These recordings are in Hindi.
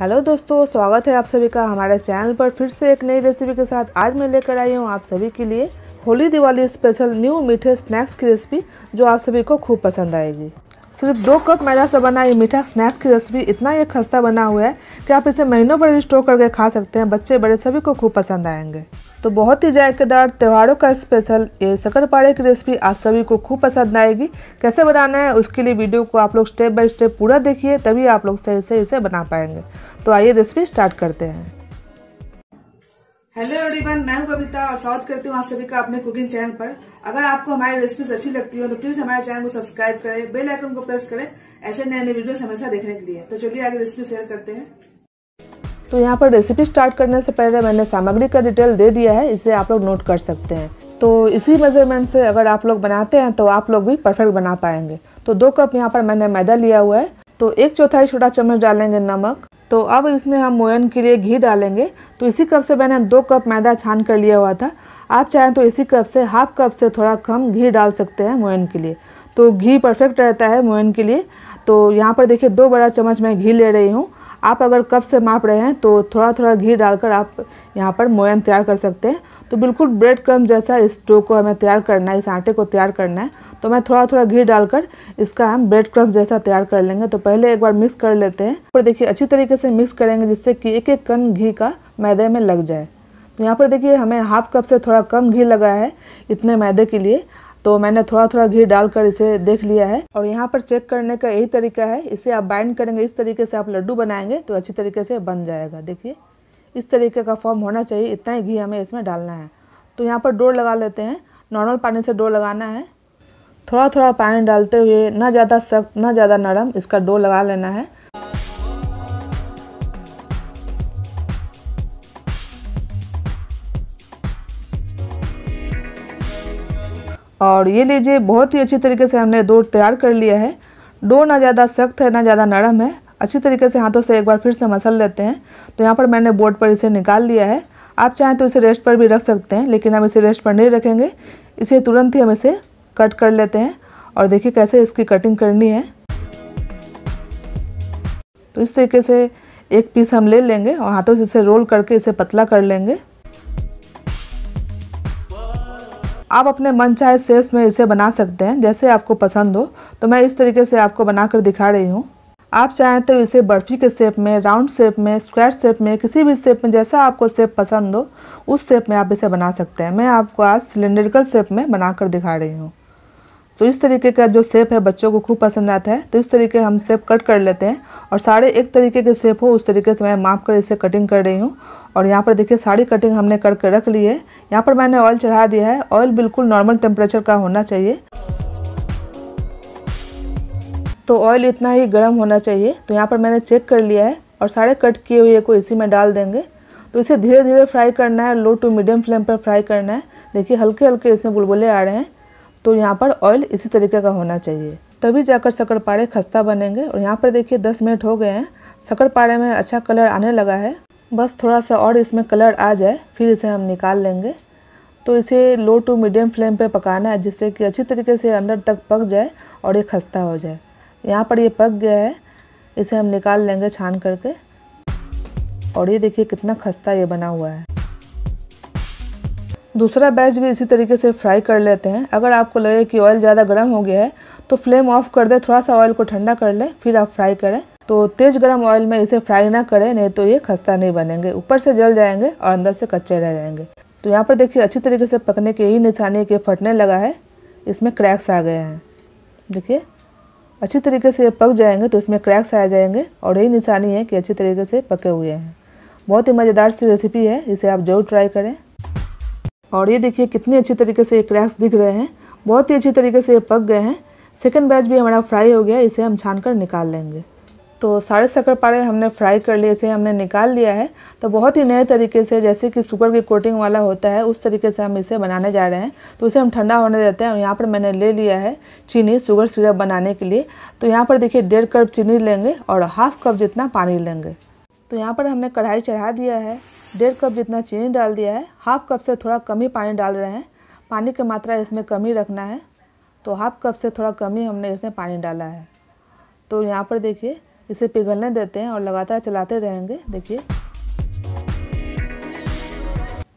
हेलो दोस्तों स्वागत है आप सभी का हमारे चैनल पर फिर से एक नई रेसिपी के साथ आज मैं लेकर आई हूँ आप सभी के लिए होली दिवाली स्पेशल न्यू मीठे स्नैक्स की रेसिपी जो आप सभी को खूब पसंद आएगी सिर्फ दो कप मैदा से बना ये मीठा स्नैक्स की रेसिपी इतना ये खस्ता बना हुआ है कि आप इसे महीनों भर स्टोर करके खा सकते हैं बच्चे बड़े सभी को खूब पसंद आएंगे तो बहुत ही जायकेदार त्योहारों का स्पेशल ये पाड़े की रेसिपी आप सभी को खूब पसंद आएगी कैसे बनाना है उसके लिए वीडियो को आप लोग स्टेप बाय स्टेप पूरा देखिए तभी आप लोग सही से इसे बना पाएंगे तो आइए रेसिपी स्टार्ट करते हैं हेलो एवरीवन मैं हूं कविता और स्वागत करती हूं आप सभी का अपने कुकिंग चैनल पर अगर आपको हमारी रेसिपीज अच्छी लगती हो तो प्लीज हमारे चैनल को सब्सक्राइब करें बेल आइकन को प्रेस करें ऐसे नए नए वीडियो हमेशा देखने के लिए तो चलिए आगे रेसिपी शेयर करते हैं तो यहाँ पर रेसिपी स्टार्ट करने से पहले मैंने सामग्री का डिटेल दे दिया है इसे आप लोग नोट कर सकते हैं तो इसी मेज़रमेंट से अगर आप लोग बनाते हैं तो आप लोग भी परफेक्ट बना पाएंगे तो दो कप यहाँ पर मैंने मैदा लिया हुआ है तो एक चौथाई छोटा चम्मच डालेंगे नमक तो अब इसमें हम मोयन के लिए घी डालेंगे तो इसी कप से मैंने दो कप मैदा छान कर लिया हुआ था आप चाहें तो इसी कप से हाफ कप से थोड़ा कम घी डाल सकते हैं मोयन के लिए तो घी परफेक्ट रहता है मोयन के लिए तो यहाँ पर देखिए दो बड़ा चम्मच मैं घी ले रही हूँ आप अगर कप से माप रहे हैं तो थोड़ा थोड़ा घी डालकर आप यहाँ पर मोयन तैयार कर सकते हैं तो बिल्कुल ब्रेड क्रम जैसा इस डो को हमें तैयार करना है इस आटे को तैयार करना है तो मैं थोड़ा थोड़ा घी डालकर इसका हम ब्रेड क्रम जैसा तैयार कर लेंगे तो पहले एक बार मिक्स कर लेते हैं और देखिए अच्छी तरीके से मिक्स करेंगे जिससे कि एक एक कन घी का मैदे में लग जाए तो यहाँ पर देखिए हमें हाफ कप से थोड़ा कम घी लगा है इतने मैदे के लिए तो मैंने थोड़ा थोड़ा घी डालकर इसे देख लिया है और यहाँ पर चेक करने का यही तरीका है इसे आप बाइंड करेंगे इस तरीके से आप लड्डू बनाएंगे तो अच्छी तरीके से बन जाएगा देखिए इस तरीके का फॉर्म होना चाहिए इतना ही घी हमें इसमें डालना है तो यहाँ पर डोर लगा लेते हैं नॉर्मल पानी से डो लगाना है थोड़ा थोड़ा पानी डालते हुए ना ज़्यादा सख्त ना ज़्यादा नरम इसका डो लगा लेना है और ये लीजिए बहुत ही अच्छी तरीके से हमने डो तैयार कर लिया है डो ना ज़्यादा सख्त है ना ज़्यादा नरम है अच्छी तरीके से हाथों से एक बार फिर से मसल लेते हैं तो यहाँ पर मैंने बोर्ड पर इसे निकाल लिया है आप चाहें तो इसे रेस्ट पर भी रख सकते हैं लेकिन हम इसे रेस्ट पर नहीं रखेंगे इसे तुरंत ही हम इसे कट कर लेते हैं और देखिए कैसे इसकी कटिंग करनी है तो इस तरीके से एक पीस हम ले लेंगे और हाथों से इसे रोल करके इसे पतला कर लेंगे आप अपने मन चाहे शेप्स में इसे बना सकते हैं जैसे आपको पसंद हो तो मैं इस तरीके से आपको बनाकर दिखा रही हूँ आप चाहें तो इसे बर्फ़ी के शेप में राउंड शेप में स्क्वायर शेप में किसी भी शेप में जैसा आपको शेप पसंद हो उस शेप में आप इसे बना सकते हैं मैं आपको आज सिलेंड्रिकल शेप में बनाकर दिखा रही हूँ तो इस तरीके का जो सेप है बच्चों को खूब पसंद आता है तो इस तरीके हम सेप कट कर लेते हैं और साढ़े एक तरीके के सेप हो उस तरीके से मैं माप कर इसे कटिंग कर रही हूँ और यहाँ पर देखिए साड़ी कटिंग हमने करके रख ली है यहाँ पर मैंने ऑयल चढ़ा दिया है ऑयल बिल्कुल नॉर्मल टेम्परेचर का होना चाहिए तो ऑयल इतना ही गर्म होना चाहिए तो यहाँ पर मैंने चेक कर लिया है और सारे कट किए हुए को इसी में डाल देंगे तो इसे धीरे धीरे फ्राई करना है लो टू मीडियम फ्लेम पर फ्राई करना है देखिए हल्के हल्के इसमें बुलबुले आ रहे हैं तो यहाँ पर ऑयल इसी तरीके का होना चाहिए तभी जाकर शक्कर खस्ता बनेंगे और यहाँ पर देखिए दस मिनट हो गए हैं शक्कर में अच्छा कलर आने लगा है बस थोड़ा सा और इसमें कलर आ जाए फिर इसे हम निकाल लेंगे तो इसे लो टू मीडियम फ्लेम पे पकाना है जिससे कि अच्छी तरीके से अंदर तक पक जाए और ये खस्ता हो जाए यहाँ पर ये पक गया है इसे हम निकाल लेंगे छान करके और ये देखिए कितना खस्ता ये बना हुआ है दूसरा बैच भी इसी तरीके से फ्राई कर लेते हैं अगर आपको लगे कि ऑयल ज़्यादा गर्म हो गया है तो फ्लेम ऑफ कर दें थोड़ा सा ऑयल को ठंडा कर लें फिर आप फ्राई करें तो तेज़ गर्म ऑयल में इसे फ्राई ना करें नहीं तो ये खस्ता नहीं बनेंगे ऊपर से जल जाएंगे और अंदर से कच्चे रह जाएंगे तो यहाँ पर देखिए अच्छी तरीके से पकने के यही निशानी के फटने लगा है इसमें क्रैक्स आ गए हैं देखिए अच्छी तरीके से ये पक जाएंगे तो इसमें क्रैक्स आ जाएंगे और यही निशानी है कि अच्छी तरीके से पके हुए हैं बहुत ही मज़ेदार सी रेसिपी है इसे आप जरूर ट्राई करें और ये देखिए कितने अच्छे तरीके से ये क्रैक्स दिख रहे हैं बहुत ही अच्छी तरीके से ये पक गए हैं सेकेंड बैच भी हमारा फ्राई हो गया इसे हम छान कर निकाल लेंगे तो सारे शक्कर पाड़े हमने फ्राई कर लिए इसे हमने निकाल लिया है तो बहुत ही नए तरीके से जैसे कि शुगर की कोटिंग वाला होता है उस तरीके से हम इसे बनाने जा रहे हैं तो इसे हम ठंडा होने देते हैं और यहाँ पर मैंने ले लिया है चीनी शुगर सिरप बनाने के लिए तो यहाँ पर देखिए डेढ़ कप चीनी लेंगे और हाफ कप जितना पानी लेंगे तो यहाँ पर हमने कढ़ाई चढ़ा दिया है डेढ़ कप जितना चीनी डाल दिया है हाफ कप से थोड़ा कम ही पानी डाल रहे हैं पानी की मात्रा इसमें कम ही रखना है तो हाफ कप से थोड़ा कम ही हमने इसमें पानी डाला है तो यहाँ पर देखिए इसे पिघलने देते हैं और लगातार चलाते रहेंगे देखिए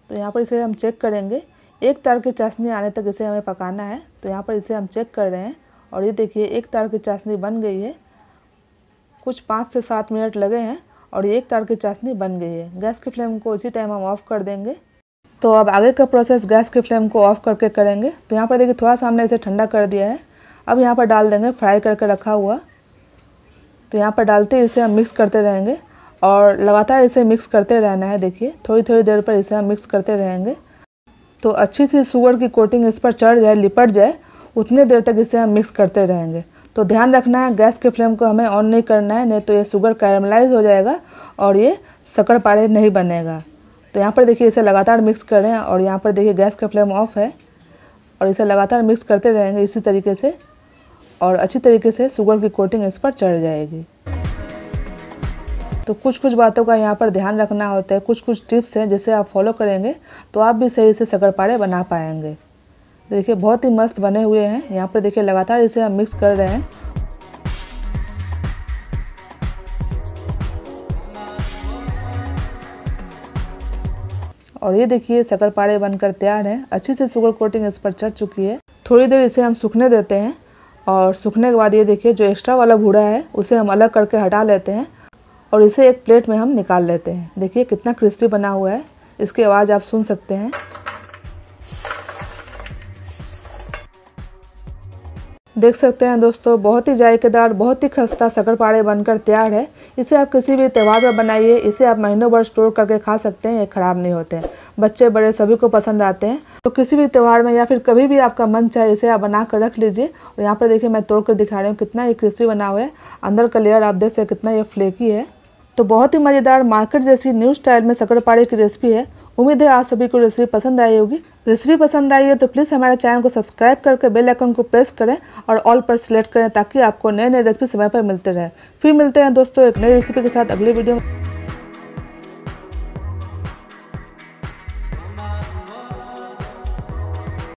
तो यहाँ पर इसे हम चेक करेंगे एक तार की चाशनी आने तक इसे हमें पकाना है तो यहाँ पर इसे हम चेक कर रहे हैं और ये देखिए एक तार की चाशनी बन गई है कुछ पाँच से सात मिनट लगे हैं और ये एक तार की चाशनी बन गई है गैस की फ्लेम को उसी टाइम हम ऑफ़ कर देंगे तो अब आगे का प्रोसेस गैस की फ्लेम को ऑफ़ करके करेंगे तो यहाँ पर देखिए थोड़ा सा हमने इसे ठंडा कर दिया है अब यहाँ पर डाल देंगे फ्राई करके रखा हुआ तो यहाँ पर डालते इसे हम मिक्स करते रहेंगे और लगातार इसे मिक्स करते रहना है देखिए थोड़ी थोड़ी देर पर इसे हम मिक्स करते रहेंगे तो अच्छी सी शुगर की कोटिंग इस पर चढ़ जाए लिपट जाए उतने देर तक इसे हम मिक्स करते रहेंगे तो ध्यान रखना है गैस के फ्लेम को हमें ऑन नहीं करना है नहीं तो ये शुगर कैरमलाइज हो जाएगा और ये शक्कर पारे नहीं बनेगा तो यहाँ पर देखिए इसे लगातार मिक्स करें और यहाँ पर देखिए गैस का फ्लेम ऑफ है और इसे लगातार मिक्स करते रहेंगे इसी तरीके से और अच्छी तरीके से शुगर की कोटिंग इस पर चढ़ जाएगी तो कुछ कुछ बातों का यहाँ पर ध्यान रखना होता है कुछ कुछ टिप्स हैं जिसे आप फॉलो करेंगे तो आप भी सही से शक्कर पारे बना पाएंगे देखिए बहुत ही मस्त बने हुए हैं यहाँ पर देखिए लगातार इसे हम मिक्स कर रहे हैं और ये देखिए शकर पारे बनकर तैयार है अच्छे से शुगर कोटिंग इस पर चढ़ चुकी है थोड़ी देर इसे हम सूखने देते हैं और सूखने के बाद ये देखिए जो एक्स्ट्रा वाला भूरा है उसे हम अलग करके हटा लेते हैं और इसे एक प्लेट में हम निकाल लेते हैं देखिए कितना क्रिस्पी बना हुआ है इसकी आवाज़ आप सुन सकते हैं देख सकते हैं दोस्तों बहुत ही जायकेदार बहुत ही खस्ता शक्करपाड़े बनकर तैयार है इसे आप किसी भी त्यौहार पर बनाइए इसे आप महीनों भर स्टोर करके खा सकते हैं ये ख़राब नहीं होते हैं बच्चे बड़े सभी को पसंद आते हैं तो किसी भी त्यौहार में या फिर कभी भी आपका मन चाहे इसे आप बना कर रख लीजिए और यहाँ पर देखिए मैं तोड़ कर दिखा रही हूँ कितना ये क्रिस्पी बना हुआ है अंदर का लेयर आप देख सकते कितना ये फ्लेकी है तो बहुत ही मज़ेदार मार्केट जैसी न्यू स्टाइल में शक्करपाड़े की रेसिपी है उम्मीद है आप सभी को रेसिपी पसंद आई होगी रेसिपी तो पसंद आई हो तो प्लीज़ हमारे चैनल को सब्सक्राइब करके बेल आइकन को प्रेस करें और ऑल पर सिलेक्ट करें ताकि आपको नए नए रेसिपी समय पर मिलते रहे फिर मिलते हैं दोस्तों एक नई रेसिपी के साथ अगले वीडियो में